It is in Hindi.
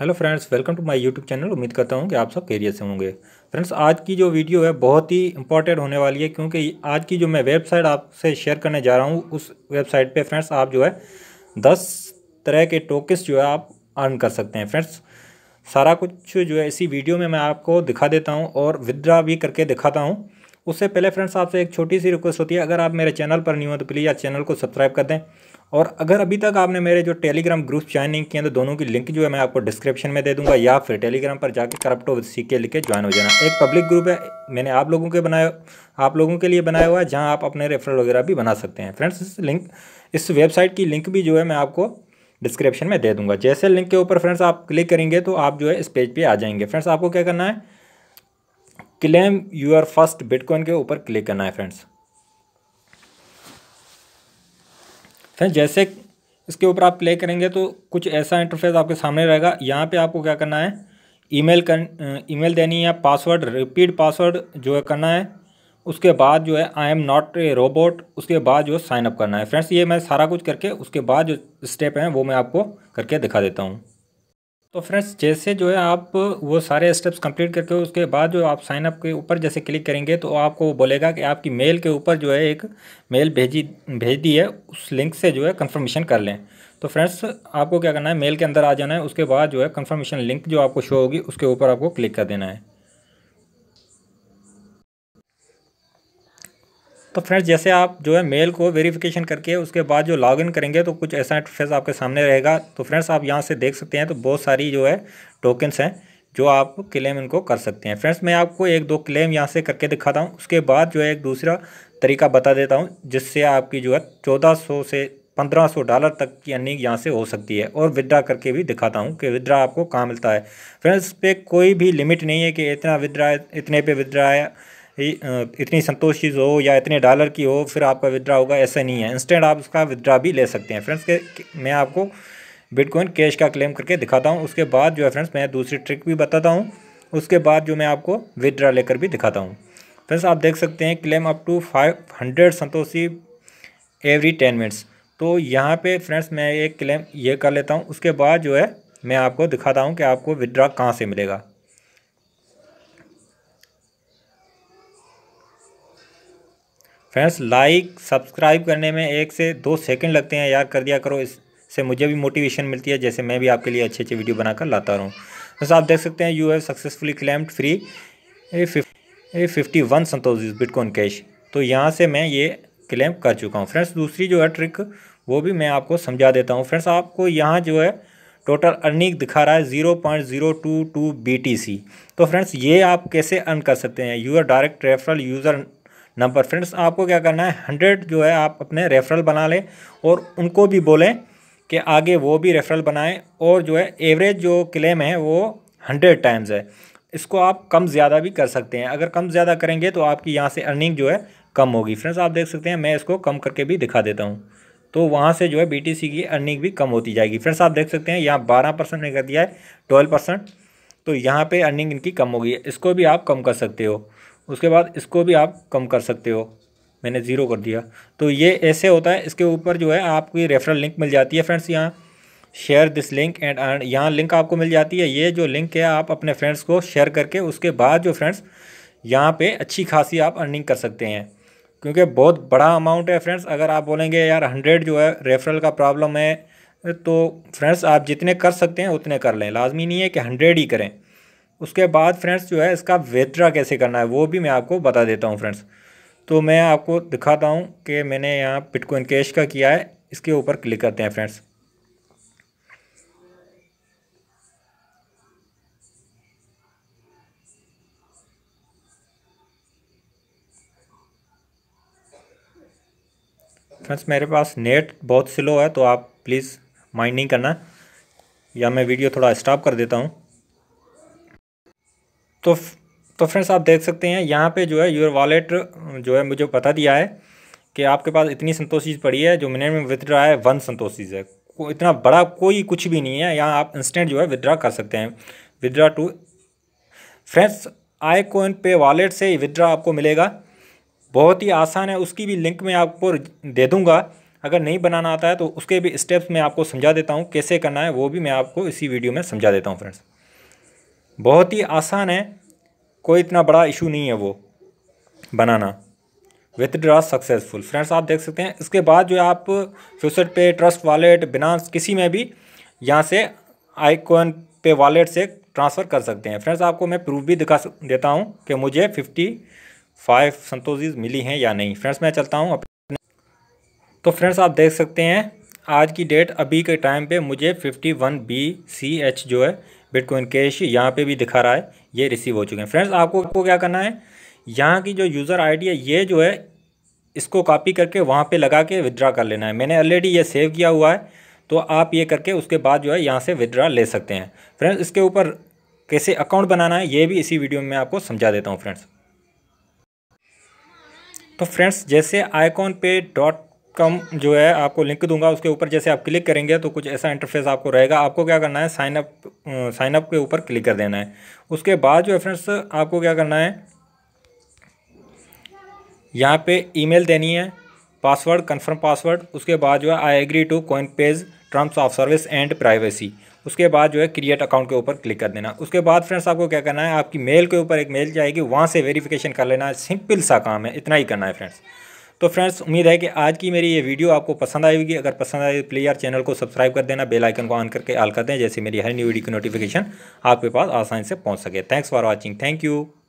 hello friends welcome to my YouTube channel उम्मीद करता हूं कि आप सब कैरियर से होंगे फ्रेंड्स आज की जो वीडियो है बहुत ही इंपॉर्टेंट होने वाली है क्योंकि आज की जो मैं वेबसाइट आपसे शेयर करने जा रहा हूं उस वेबसाइट पे फ्रेंड्स आप जो है दस तरह के टोकस जो है आप अर्न कर सकते हैं फ्रेंड्स सारा कुछ जो है इसी वीडियो में मैं आपको दिखा देता हूँ और विदड्रा भी करके दिखाता हूँ उससे पहले फ्रेंड्स आपसे एक छोटी सी रिक्वेस्ट होती है अगर आप मेरे चैनल पर नहीं हो तो प्लीज़ आप चैनल को सब्सक्राइब कर दें और अगर अभी तक आपने मेरे जो टेलीग्राम ग्रुप ज्वाइन नहीं किए तो दोनों की लिंक जो है मैं आपको डिस्क्रिप्शन में दे दूंगा या फिर टेलीग्राम पर जाकर करप्टो सी के लिख के ज्वाइन हो जाना एक पब्लिक ग्रुप है मैंने आप लोगों के बनाया आप लोगों के लिए बनाया हुआ है जहाँ आप अपने रेफरल वगैरह भी बना सकते हैं फ्रेंड्स इस लिंक इस वेबसाइट की लिंक भी जो है मैं आपको डिस्क्रिप्शन में दे दूंगा जैसे लिंक के ऊपर फ्रेंड्स आप क्लिक करेंगे तो आप जो है इस पेज पे आ जाएंगे फ्रेंड्स आपको क्या करना है क्लेम यूर फर्स्ट बिटकॉइन के ऊपर क्लिक करना है फ्रेंड्स फिर जैसे इसके ऊपर आप प्ले करेंगे तो कुछ ऐसा इंटरफेस आपके सामने रहेगा यहाँ पे आपको क्या करना है ईमेल कर ईमेल देनी है पासवर्ड रिपीट पासवर्ड जो है करना है उसके बाद जो है I am not a robot उसके बाद जो साइन अप करना है फ्रेंड्स ये मैं सारा कुछ करके उसके बाद जो स्टेप हैं वो मैं आपको करके दिखा देता हूँ तो फ्रेंड्स जैसे जो है आप वो सारे स्टेप्स कंप्लीट करके उसके बाद जो आप साइनअप के ऊपर जैसे क्लिक करेंगे तो आपको वो बोलेगा कि आपकी मेल के ऊपर जो है एक मेल भेजी भेज दी है उस लिंक से जो है कंफर्मेशन कर लें तो फ्रेंड्स आपको क्या करना है मेल के अंदर आ जाना है उसके बाद जो है कंफर्मेशन लिंक जो आपको शो होगी उसके ऊपर आपको क्लिक कर देना है तो फ्रेंड्स जैसे आप जो है मेल को वेरिफिकेशन करके उसके बाद जो लॉगिन करेंगे तो कुछ ऐसा इंटरफेस आपके सामने रहेगा तो फ्रेंड्स आप यहाँ से देख सकते हैं तो बहुत सारी जो है टोकन्स हैं जो आप क्लेम इनको कर सकते हैं फ्रेंड्स मैं आपको एक दो क्लेम यहाँ से करके दिखाता हूँ उसके बाद जो है एक दूसरा तरीका बता देता हूँ जिससे आपकी जो है चौदह सौ से पंद्रह सौ डॉलर तक की अर्निंग यहाँ से हो सकती है और विदड्रा करके भी दिखाता हूँ कि विदड्रा आपको कहाँ मिलता है फ्रेंड्स पे कोई भी लिमिट नहीं है कि इतना विद्रा इतने पे विद्रा है इतनी संतोष चीज़ हो या इतने डॉलर की हो फिर आपका विदड्रा होगा ऐसा नहीं है इंस्टेंट आप उसका विदड्रा भी ले सकते हैं फ्रेंड्स के मैं आपको बिटकॉइन कैश का क्लेम करके दिखाता हूँ उसके बाद जो है फ्रेंड्स मैं दूसरी ट्रिक भी बताता हूँ उसके बाद जो मैं आपको विदड्रा लेकर भी दिखाता हूँ फ्रेंड्स आप देख सकते हैं claim up to five hundred satoshi every ten minutes तो यहाँ पे फ्रेंड्स मैं एक क्लेम ये कर लेता हूँ उसके बाद जो है मैं आपको दिखाता हूँ कि आपको विदड्रा कहाँ से मिलेगा फ्रेंड्स लाइक सब्सक्राइब करने में एक से दो सेकंड लगते हैं यार कर दिया करो इससे मुझे भी मोटिवेशन मिलती है जैसे मैं भी आपके लिए अच्छे अच्छे वीडियो बनाकर लाता रहूँ फ्रेंड्स आप देख सकते हैं you have successfully claimed free a fifty one satoshi bitcoin cash तो यहाँ से मैं ये क्लेम कर चुका हूँ फ्रेंड्स दूसरी जो है ट्रिक वो भी मैं आपको समझा देता हूँ फ्रेंड्स आपको यहाँ जो है टोटल अर्निंग दिखा रहा है zero point zero two two B T C तो फ्रेंड्स ये आप कैसे अर्न कर सकते हैं your direct referral user number friends आपको क्या करना है हंड्रेड जो है आप अपने रेफरल बना लें और उनको भी बोलें कि आगे वो भी रेफरल बनाएं और जो है एवरेज जो क्लेम है वो हंड्रेड टाइम्स है इसको आप कम ज़्यादा भी कर सकते हैं अगर कम ज़्यादा करेंगे तो आपकी यहाँ से अर्निंग जो है कम होगी फ्रेंड्स आप देख सकते हैं मैं इसको कम करके भी दिखा देता हूँ तो वहाँ से जो है बी की अर्निंग भी कम होती जाएगी फ्रेंड्स आप देख सकते हैं यहाँ बारह परसेंट ने कर दिया है ट्वेल्व परसेंट तो यहाँ पे अर्निंग इनकी कम होगी इसको भी आप कम कर सकते हो उसके बाद इसको भी आप कम कर सकते हो मैंने ज़ीरो कर दिया तो ये ऐसे होता है इसके ऊपर जो है आपकी रेफरल लिंक मिल जाती है फ्रेंड्स यहाँ share this link and earn यहाँ लिंक आपको मिल जाती है ये जो लिंक है आप अपने फ्रेंड्स को शेयर करके उसके बाद जो फ्रेंड्स यहाँ पे अच्छी खासी आप अर्निंग कर सकते हैं क्योंकि बहुत बड़ा अमाउंट है फ्रेंड्स अगर आप बोलेंगे यार हंड्रेड जो है रेफरल का प्रॉब्लम है तो फ्रेंड्स आप जितने कर सकते हैं उतने कर लें लाजमी नहीं है कि हंड्रेड ही करें उसके बाद फ्रेंड्स जो है इसका विदड्रा कैसे करना है वो भी मैं आपको बता देता हूँ फ्रेंड्स तो मैं आपको दिखाता हूँ कि मैंने यहाँ पिटकोइन कैश का किया है इसके ऊपर क्लिक करते हैं फ्रेंड्स फ्रेंड्स मेरे पास नेट बहुत स्लो है तो आप प्लीज़ माइंड नहीं करना या मैं वीडियो थोड़ा स्टॉप कर देता हूँ तो तो फ्रेंड्स आप देख सकते हैं यहाँ पे जो है योर वॉलेट जो है मुझे बता दिया है कि आपके पास इतनी संतोषीज पड़ी है जो मिनट में विदड्रा है वन संतोषीज है को इतना बड़ा कोई कुछ भी नहीं है यहाँ आप इंस्टेंट जो है विदड्रा कर सकते हैं withdraw to friends I coin pay wallet से विदड्रा आपको मिलेगा बहुत ही आसान है उसकी भी लिंक मैं आपको दे दूँगा अगर नहीं बनाना आता है तो उसके भी स्टेप्स मैं आपको समझा देता हूँ कैसे करना है वो भी मैं आपको इसी वीडियो में समझा देता हूँ फ्रेंड्स बहुत ही आसान है कोई इतना बड़ा इशू नहीं है वो बनाना विथड्रा सक्सेसफुल फ्रेंड्स आप देख सकते हैं इसके बाद जो आप फ्यूचर पे ट्रस्ट वॉलेट बिना किसी में भी यहाँ से आईकॉन पे वॉलेट से ट्रांसफ़र कर सकते हैं फ्रेंड्स आपको मैं प्रूफ भी दिखा देता हूँ कि मुझे फिफ्टी फाइव संतोजीज़ मिली हैं या नहीं फ्रेंड्स मैं चलता हूँ अपने तो फ्रेंड्स आप देख सकते हैं आज की डेट अभी के टाइम पे मुझे fifty one B C H जो है बिटकॉइन कैश यहाँ पे भी दिखा रहा है ये रिसीव हो चुके हैं फ्रेंड्स आपको आपको क्या करना है यहाँ की जो यूज़र आईडी है ये जो है इसको कॉपी करके वहाँ पे लगा के विदड्रा कर लेना है मैंने ऑलरेडी ये सेव किया हुआ है तो आप ये करके उसके बाद जो है यहाँ से विदड्रा ले सकते हैं फ्रेंड्स इसके ऊपर कैसे अकाउंट बनाना है ये भी इसी वीडियो में आपको समझा देता हूँ फ्रेंड्स तो फ्रेंड्स जैसे आईकॉन पे डॉट कम जो है आपको लिंक दूंगा उसके ऊपर जैसे आप क्लिक करेंगे तो कुछ ऐसा इंटरफेस आपको रहेगा आपको क्या करना है साइनअप साइनअप के ऊपर क्लिक कर देना है उसके बाद जो है फ्रेंड्स आपको क्या करना है यहाँ पे ईमेल देनी है पासवर्ड कंफर्म पासवर्ड उसके बाद जो है I agree to coin page terms of service and privacy उसके बाद जो है क्रिएट अकाउंट के ऊपर क्लिक कर देना उसके बाद फ्रेंड्स आपको क्या करना है आपकी मेल के ऊपर एक मेल जाएगी वहाँ से वेरिफिकेशन कर लेना है सिंपल सा काम है इतना ही करना है फ्रेंड्स तो फ्रेंड्स उम्मीद है कि आज की मेरी ये वीडियो आपको पसंद आएगी अगर पसंद आए तो प्लीज़ यार चैनल को सब्सक्राइब कर देना बेल आइकन को ऑन करके आल कर दें जैसे मेरी हर न्यू वीडियो की नोटिफिकेशन आपके पास आसानी से पहुँच सके thanks for watching thank you